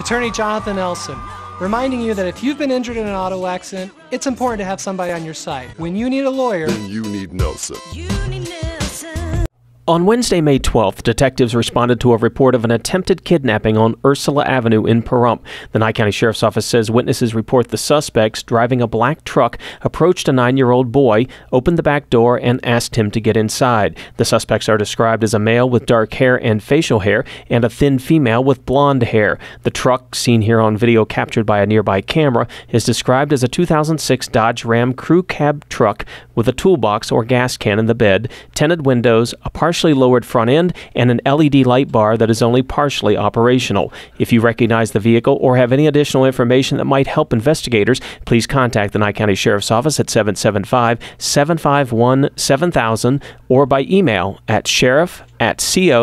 Attorney Jonathan Elson, reminding you that if you've been injured in an auto accident, it's important to have somebody on your side. When you need a lawyer, you need Nelson. You need on Wednesday, May 12th, detectives responded to a report of an attempted kidnapping on Ursula Avenue in Pahrump. The Nye County Sheriff's Office says witnesses report the suspects driving a black truck approached a nine year old boy, opened the back door, and asked him to get inside. The suspects are described as a male with dark hair and facial hair and a thin female with blonde hair. The truck, seen here on video captured by a nearby camera, is described as a 2006 Dodge Ram crew cab truck with a toolbox or gas can in the bed, tinted windows, a partial partially lowered front end, and an LED light bar that is only partially operational. If you recognize the vehicle or have any additional information that might help investigators, please contact the Nye County Sheriff's Office at 775 751 7000 or by email at sheriff at co.nye.nv.us.